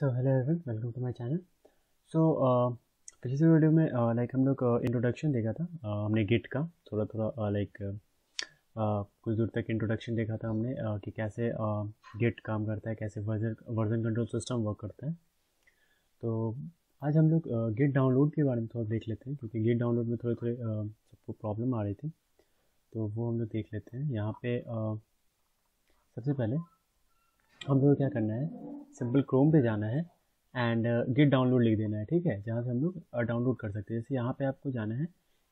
So hello everyone welcome to my channel so पिछले video में like uh, हम लोग इंट्रोडक्शन uh, देखा था uh, हमने गिट का थोड़ा थोड़ा लाइक uh, uh, कुछ दूर तक इंट्रोडक्शन देखा था हमने uh, कि कैसे गिट काम करता है कैसे version version control system work करता है तो आज हम लोग गिट डाउनलोड के बारे में थोड़ा देख लेते हैं क्योंकि गिट डाउनलोड में थोड़े थोड़े सबको प्रॉब्लम आ रही थी तो वो हम लोग देख लेते हैं यहाँ पे सबसे पहले हम लोग क्या करना है सिंपल क्रोम पे जाना है एंड गिट डाउनलोड लिख देना है ठीक है जहाँ से हम लोग डाउनलोड uh, कर सकते हैं जैसे यहाँ पे आपको जाना है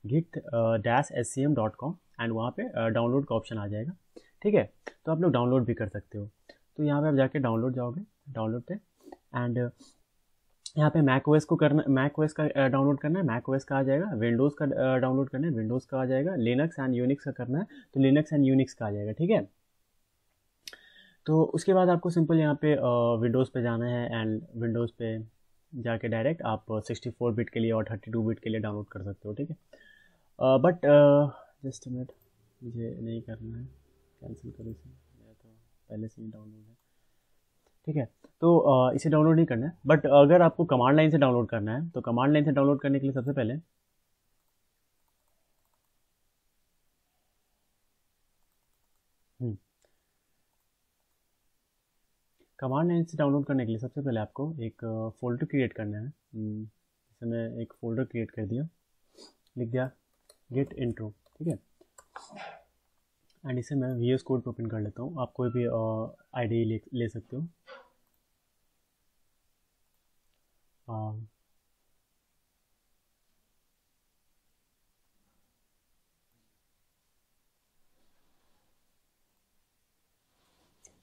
git dash S C M dot com and वहाँ पर डाउनलोड uh, का ऑप्शन आ जाएगा ठीक है तो आप लोग डाउनलोड भी कर सकते हो तो यहाँ पे आप जाके डाउनलोड जाओगे डाउनलोड पे एंड uh, यहाँ पे मैक ओएस को करना मैक ओएस का डाउनलोड करना है मैक ओएस का आ जाएगा विंडोज़ का डाउनलोड करना है विंडोज़ का आ जाएगा लिनक्स एंड यूनिक्स का करना है तो लिनक्स एंड यूनिक्स का आ जाएगा ठीक है तो उसके बाद आपको सिंपल यहाँ पे विंडोज़ पे जाना है एंड विंडोज़ पे जाके डायरेक्ट आप 64 बिट के लिए और 32 बिट के लिए डाउनलोड कर सकते हो ठीक है बट जस्ट मिनट मुझे नहीं करना है कैंसिल करो इसे तो पहले से ही डाउनलोड है ठीक है तो uh, इसे डाउनलोड नहीं करना है बट अगर आपको कमांड लाइन से डाउनलोड करना है तो कमांड लाइन से डाउनलोड करने के लिए सबसे पहले कमांड लाइन से डाउनलोड करने के लिए सबसे पहले आपको एक फोल्डर क्रिएट करना है हम्म। जैसे मैं एक फोल्डर क्रिएट कर दिया लिख दिया गेट इंट्रो ठीक है एंड इसे मैं वी एस कोड ओपन कर लेता हूँ आप कोई भी आई डी ले, ले सकते हो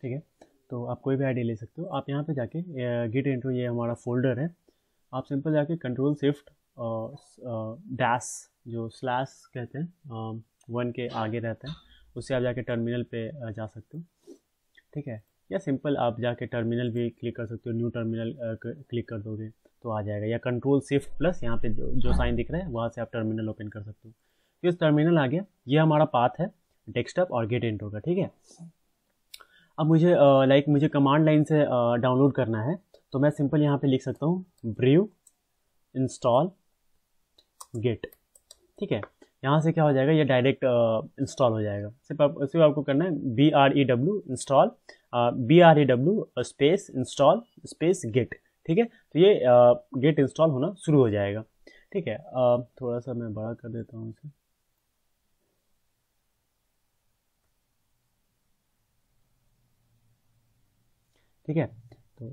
ठीक है तो आप कोई भी आईडी ले सकते हो आप यहाँ पे जाके गिट इंट्रो ये हमारा फोल्डर है आप सिंपल जाके कंट्रोल शिफ्ट डैश जो स्लैश कहते हैं वन के आगे रहता है उससे आप जाके टर्मिनल पे जा सकते हो ठीक है या सिंपल आप जाके टर्मिनल भी क्लिक कर सकते हो न्यू टर्मिनल क्लिक कर दोगे तो आ जाएगा या कंट्रोल शिफ्ट प्लस यहाँ पे जो, जो साइन दिख रहा है वहाँ से आप टर्मिनल ओपन कर सकते हो तो इस टर्मिनल आ गया ये हमारा पाथ है डेस्कटॉप और गेट इंट्रो का ठीक है अब मुझे लाइक मुझे कमांड लाइन से डाउनलोड करना है तो मैं सिंपल यहाँ पे लिख सकता हूँ ब्रीव इंस्टॉल गेट ठीक है यहाँ से क्या हो जाएगा ये डायरेक्ट इंस्टॉल हो जाएगा सिर्फ आप सिर्फ आपको करना है B R E W install B R E W space install space get ठीक है तो ये गेट uh, इंस्टॉल होना शुरू हो जाएगा ठीक है uh, थोड़ा सा मैं बड़ा कर देता हूँ इसे ठीक है तो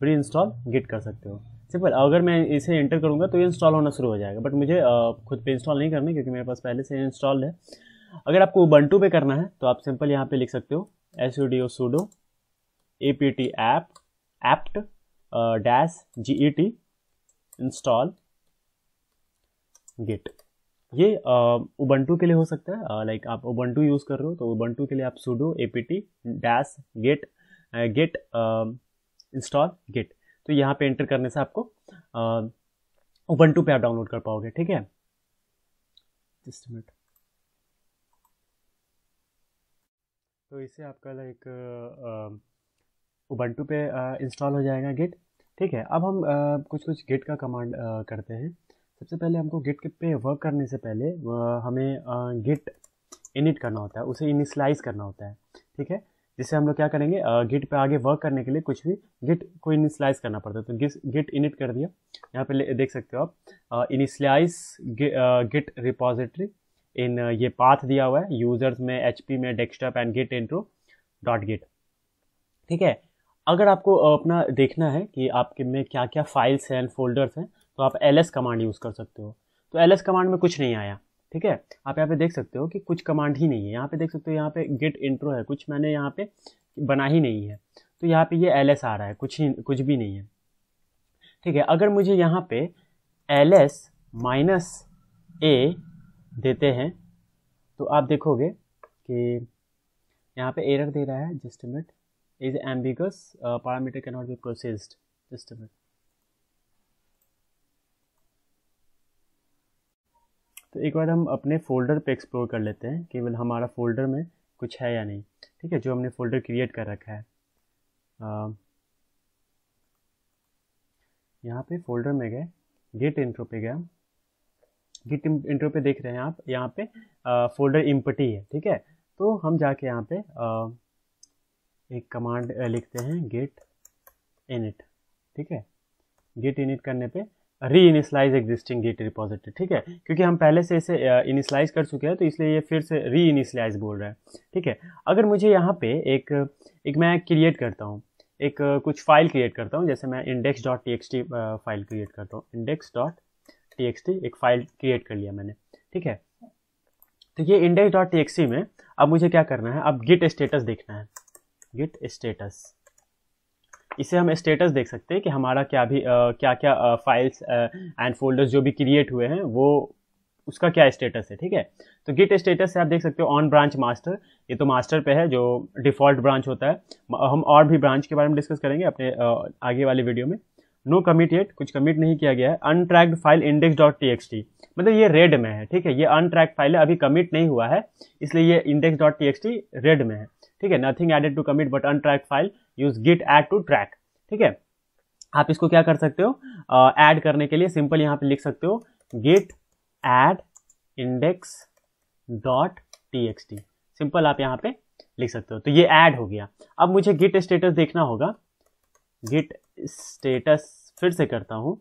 प्री इंस्टॉल गिट कर सकते हो सिंपल अगर मैं इसे इंटर करूंगा तो ये इंस्टॉल होना शुरू हो जाएगा बट मुझे खुद पे इंस्टॉल नहीं करना क्योंकि मेरे पास पहले से इंस्टॉल है अगर आपको उबंटू पे करना है तो आप सिंपल यहाँ पे लिख सकते हो S U D O sudo A P T apt apt dash G E T install git ये उबंटू के लिए हो सकता है लाइक आप उबंटू यूज़ कर रहे हो तो उबंटू के लिए आप sudo A P T dash get get install get तो यहाँ पे एंटर करने से आपको उबंटू पे आप डाउनलोड कर पाओगे ठीक है तो इसे आपका लाइक उबंटू पे इंस्टॉल हो जाएगा गेट ठीक है अब हम uh, कुछ कुछ गेट का कमांड करते हैं सबसे पहले हमको गिट पे वर्क करने से पहले हमें गिट इनिट करना होता है उसे इनिशलाइज करना होता है ठीक है जिससे हम लोग क्या करेंगे गिट पे आगे वर्क करने के लिए कुछ भी गिट को इनिशलाइज करना पड़ता है तो गिस गिट इनिट कर दिया यहाँ पे देख सकते हो आप इनिशलाइज गिट रिपोजिटरी इन ये पाथ दिया हुआ है यूजर्स में एच में desktop and git intro dot git ठीक है अगर आपको अपना देखना है कि आपके में क्या क्या फाइल्स हैं एंड फोल्डर्स हैं तो आप एल कमांड यूज़ कर सकते हो तो एल कमांड में कुछ नहीं आया ठीक है आप यहाँ पे देख सकते हो कि कुछ कमांड ही नहीं है यहाँ पे देख सकते हो यहाँ पे गेट इंट्रो है कुछ मैंने यहाँ पे बना ही नहीं है तो यहाँ पे ये एल आ रहा है कुछ ही कुछ भी नहीं है ठीक है अगर मुझे यहाँ पे एल एस माइनस ए देते हैं तो आप देखोगे कि यहाँ पे एरर दे रहा है just minute is ambiguous parameter can not be processed just minute तो एक बार हम अपने फ़ोल्डर पे एक्सप्लोर कर लेते हैं केवल हमारा फ़ोल्डर में कुछ है या नहीं ठीक है जो हमने फ़ोल्डर क्रिएट कर रखा है यहाँ पे फोल्डर में गए गेट इंट्रो पे गया गिट इंट्रो पे देख रहे हैं आप यहाँ पे आ, फोल्डर इम्पटी है ठीक है तो हम जाके यहाँ पे आ, एक कमांड लिखते हैं गेट इनिट ठीक है गेट इनिट करने पर री इनिशलाइज एग्जिस्टिंग गिट रिपोजिटरी ठीक है क्योंकि हम पहले से इसे इनिशलाइज कर चुके हैं तो इसलिए ये फिर से री इनिशलाइज बोल रहा है ठीक है अगर मुझे यहाँ पे एक एक मैं क्रिएट करता हूँ एक कुछ फाइल क्रिएट करता हूँ जैसे मैं index dot T X T file create करता हूँ index dot T X T एक फाइल क्रिएट कर लिया मैंने ठीक है तो ये index dot T X T में अब मुझे क्या करना है अब गिट स्टेटस देखना है गिट स्टेटस इसे हम स्टेटस देख सकते हैं कि हमारा क्या भी क्या क्या फाइल्स एंड फोल्डर्स जो भी क्रिएट हुए हैं वो उसका क्या स्टेटस है ठीक है तो गिट स्टेटस से आप देख सकते हो ऑन ब्रांच मास्टर ये तो मास्टर पे है जो डिफ़ॉल्ट ब्रांच होता है हम और भी ब्रांच के बारे में डिस्कस करेंगे अपने आगे वाले वीडियो में नो कमिट येट कुछ कमिट नहीं किया गया है untracked file index dot T X T मतलब ये रेड में है ठीक है ये अनट्रैक्ड फाइल है अभी कमिट नहीं हुआ है इसलिए ये index dot T X T red में है ठीक है nothing added to commit but untrack file use git add to track ठीक है आप इसको क्या कर सकते हो एड uh, करने के लिए सिंपल यहाँ पे लिख सकते हो git add index dot T X T simple आप यहाँ पे लिख सकते हो तो ये एड हो गया अब मुझे गिट स्टेटस देखना होगा गिट स्टेटस फिर से करता हूँ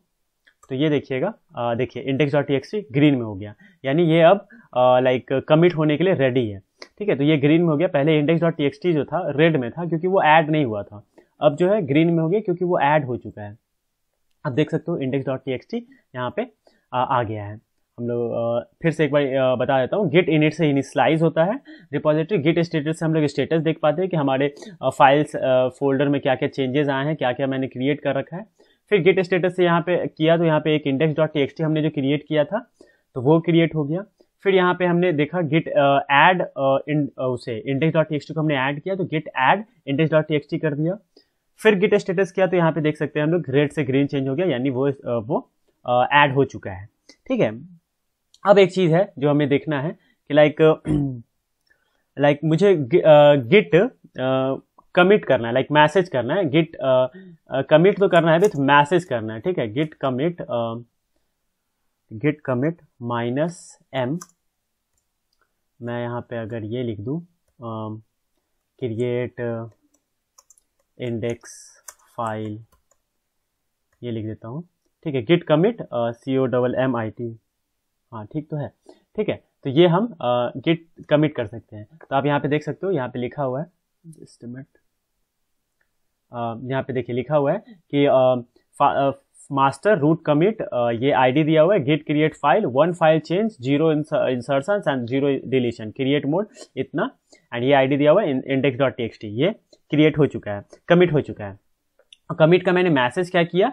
तो ये देखिएगा देखिए इंडेक्स डॉट टी ग्रीन में हो गया यानी ये अब लाइक कमिट होने के लिए रेडी है ठीक है तो ये ग्रीन में हो गया पहले इंडेक्स डॉट टी जो था रेड में था क्योंकि वो ऐड नहीं हुआ था अब जो है ग्रीन में हो गया क्योंकि वो ऐड हो चुका है आप देख सकते हो index dot T X T यहाँ पे आ, आ गया है हम लोग फिर से एक बार बता देता हूँ गिट इनिट से इनिशलाइज होता है रिपोजिटरी गिट स्टेटस से हम लोग स्टेटस देख पाते हैं कि हमारे फाइल्स फोल्डर में क्या क्या चेंजेस आए हैं क्या क्या मैंने क्रिएट कर रखा है फिर गिट स्टेटस से यहाँ पे किया तो यहाँ पे एक इंडेक्स डॉट टी हमने जो क्रिएट किया था तो वो क्रिएट हो गया फिर यहाँ पे हमने देखा git add uh, uh, uh, उसे इंडेक्स डॉट टी को हमने ऐड किया तो git add index dot T कर दिया फिर गिट स्टेटस किया तो यहाँ पे देख सकते हैं हम लोग रेड से ग्रीन चेंज हो गया यानी वो वो ऐड हो चुका है ठीक है अब एक चीज़ है जो हमें देखना है कि लाइक लाइक मुझे गिट कमिट करना है लाइक मैसेज करना है गिट कमिट तो करना है विथ मैसेज करना है ठीक है git commit git commit minus M मैं यहाँ पे अगर ये लिख दूँ क्रिएट इंडेक्स फाइल ये लिख देता हूँ ठीक है git commit C O double M I T हाँ ठीक तो है ठीक है तो ये हम गिट uh, कमिट कर सकते हैं तो आप यहाँ पे देख सकते हो यहाँ पे लिखा हुआ है uh, यहाँ पे देखिए लिखा हुआ है कि uh, uh master root commit ये आईडी दिया हुआ है git create file one file change zero insertion and zero deletion create mode इतना एंड ये आईडी दिया हुआ है इंडेक्स डॉट टी ये क्रिएट हो चुका है कमिट हो चुका है कमिट का मैंने मैसेज क्या किया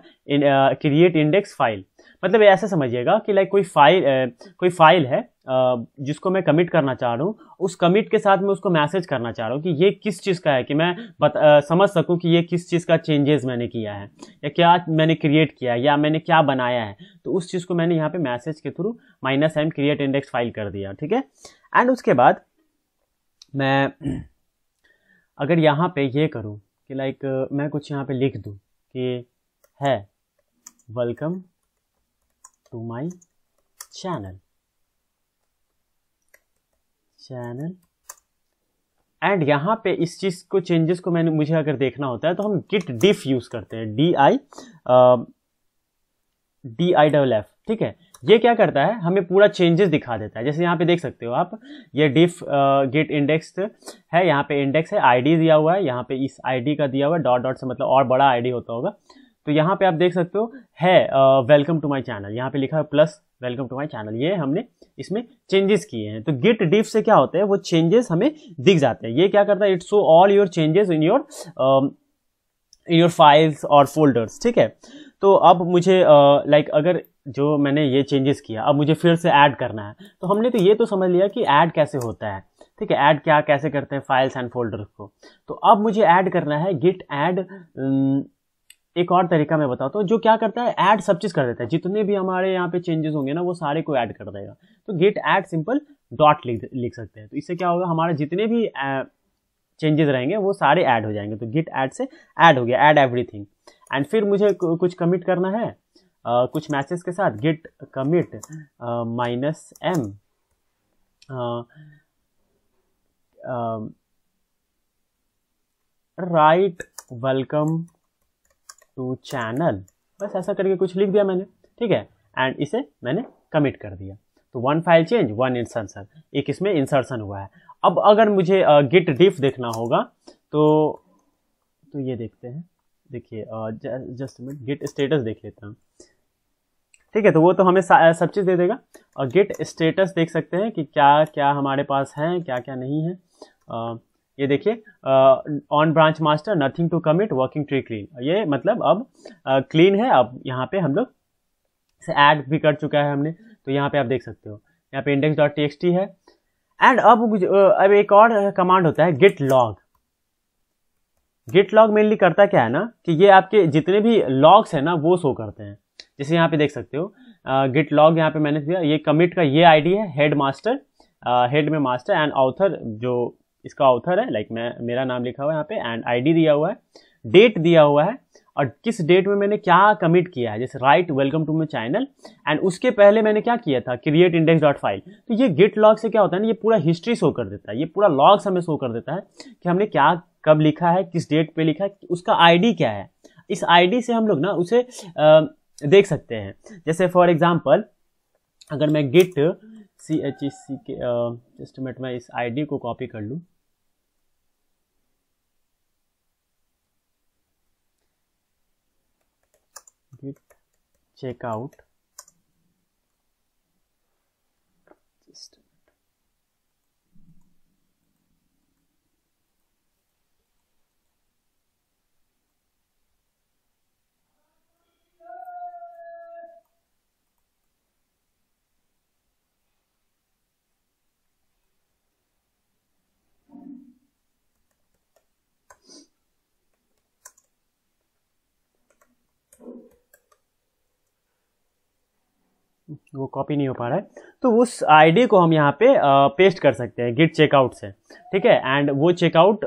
क्रिएट इंडेक्स फाइल मतलब ऐसा समझिएगा कि लाइक कोई फाइल कोई फाइल है जिसको मैं कमिट करना चाह रहा हूँ उस कमिट के साथ मैं उसको मैसेज करना चाह रहा हूँ कि ये किस चीज़ का है कि मैं बता, समझ सकूँ कि ये किस चीज़ का चेंजेस मैंने किया है या क्या मैंने क्रिएट किया है या मैंने क्या बनाया है तो उस चीज़ को मैंने यहाँ पे मैसेज के through minus M create index file कर दिया ठीक है एंड उसके बाद मैं अगर यहाँ पे ये करूँ कि लाइक मैं कुछ यहाँ पे लिख दूँ कि है welcome to my channel channel and यहाँ पे इस चीज को चेंजेस को मैंने मुझे अगर देखना होता है तो हम गिट डिफ यूज करते हैं D I D I double F ठीक है ये क्या करता है हमें पूरा चेंजेस दिखा देता है जैसे यहाँ पे देख सकते हो आप ये डिफ गिट इंडेक्स है यहाँ पे इंडेक्स है आईडी दिया हुआ है यहाँ पे इस आईडी का दिया हुआ है डॉट डॉट से मतलब और बड़ा आईडी होता होगा तो यहाँ पे आप देख सकते हो है वेलकम टू माय चैनल यहाँ पे लिखा है plus welcome to my channel ये हमने इसमें चेंजेस किए हैं तो गिट डिफ से क्या होता है वो चेंजेस हमें दिख जाते हैं ये क्या करता है it's so all your changes in your in your files और फोल्डर्स ठीक है तो अब मुझे लाइक uh, like, अगर जो मैंने ये चेंजेस किया अब मुझे फिर से ऐड करना है तो हमने तो ये तो समझ लिया कि ऐड कैसे होता है ठीक है ऐड क्या कैसे करते हैं फाइल्स एंड फोल्डर्स को तो अब मुझे ऐड करना है गिट ऐड एक और तरीका मैं बताता तो हूँ जो क्या करता है ऐड सब चीज़ कर देता है जितने भी हमारे यहाँ पे चेंजेस होंगे ना वो सारे को ऐड कर देगा तो गेट ऐड सिंपल डॉट लिख सकते हैं तो इससे क्या होगा हमारे जितने भी चेंजेस रहेंगे वो सारे ऐड हो जाएंगे तो गेट ऐड से ऐड हो गया ऐड एवरीथिंग एंड फिर मुझे कुछ कमिट करना है uh, कुछ मैसेज के साथ git commit minus M right welcome to channel बस ऐसा करके कुछ लिख दिया मैंने ठीक है एंड इसे मैंने कमिट कर दिया तो one file change one insertion एक इसमें इंसर्सन हुआ है अब अगर मुझे गिट uh, डिफ देखना होगा तो तो ये देखते हैं देखिए जस्ट मिनट गिट स्टेटस देख लेता हूँ ठीक है तो वो तो हमें सब चीज़ दे देगा और गिट स्टेटस देख सकते हैं कि क्या क्या हमारे पास है क्या क्या नहीं है ये देखिए on branch master nothing to commit working tree clean ये मतलब अब क्लीन uh, है अब यहाँ पे हम लोग से ऐड भी कर चुका है हमने तो यहाँ पे आप देख सकते हो यहाँ पे इंडेक्स डॉट टी है एंड अब अब एक और कमांड होता है git log git log mainly करता क्या है ना कि ये आपके जितने भी लॉग्स हैं ना वो शो करते हैं जैसे यहाँ पे देख सकते हो गिट लॉग यहाँ पे मैंने दिया ये कमिट का ये आईडी है हेड मास्टर हेड में मास्टर एंड ऑथर जो इसका ऑथर है लाइक मैं मेरा नाम लिखा हुआ है यहाँ पे एंड आईडी दिया हुआ है डेट दिया हुआ है और किस डेट में मैंने क्या कमिट किया है जैसे right welcome to my channel and उसके पहले मैंने क्या किया था क्रिएट इंडेक्स डॉट फाइल तो ये गिट लॉग से क्या होता है ना ये पूरा हिस्ट्री शो कर देता है ये पूरा लॉग्स हमें शो कर देता है कि हमने क्या कब लिखा है किस डेट पे लिखा है उसका आई क्या है इस आई से हम लोग ना उसे आ, देख सकते हैं जैसे फॉर एग्जाम्पल अगर मैं गिट सी एच ई सी के जस्ट मिनट मैं इस आईडी को कॉपी कर लूँ Check just वो कॉपी नहीं हो पा रहा है तो उस आईडी को हम यहाँ पे पेस्ट कर सकते हैं गिट चेकआउट से ठीक है एंड वो चेकआउट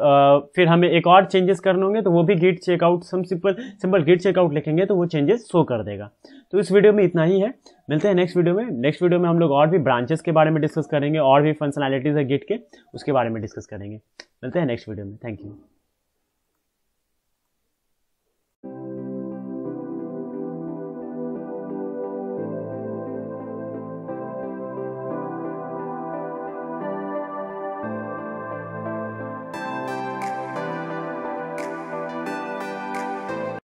फिर हमें एक और चेंजेस करने होंगे तो वो भी गिट चेकआउट हम सिंपल सिंपल गिट चेकआउट लिखेंगे तो वो चेंजेस शो कर देगा तो इस वीडियो में इतना ही है मिलते हैं नेक्स्ट वीडियो में नेक्स्ट वीडियो में हम लोग और भी ब्रांचेस के बारे में डिस्कस करेंगे और भी फंक्शनैलिटीज़ है गिट के उसके बारे में डिस्कस करेंगे मिलते हैं नेक्स्ट वीडियो में थैंक यू